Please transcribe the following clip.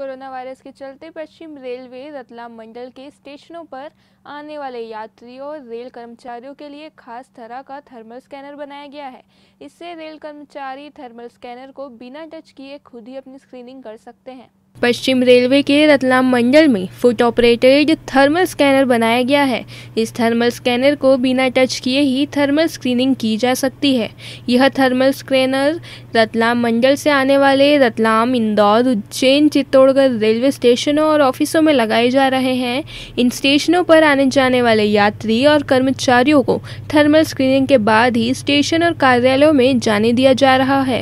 corona virus के चलते पश्चिम railway Ratlam मंडल के स्टेशनों पर आने वाले यात्रियों और रेल कर्मचारियों के लिए खास तरह का थर्मल स्कैनर बनाया गया है इससे रेल कर्मचारी थर्मल स्कैनर को बिना टच किए खुद ही अपनी स्क्रीनिंग कर सकते हैं पश्चिम रेलवे के रतलाम मंडल में फुट ऑपरेटेड थर्मल स्कैनर बनाया गया है इस थर्मल स्कैनर को बिना टच किए ही थर्मल स्क्रीनिंग की जा सकती है यह थर्मल स्कैनर रतलाम मंडल से आने वाले रतलाम इंदौर उज्जैन चित्तौड़गढ़ रेलवे स्टेशनों और ऑफिसों में लगाए जा रहे हैं इन स्टेशनों पर आने जाने वाले यात्री और कर्मचारियों को थर्मल स्क्रीनिंग के बाद ही स्टेशन और कार्यालयों में जाने दिया जा रहा है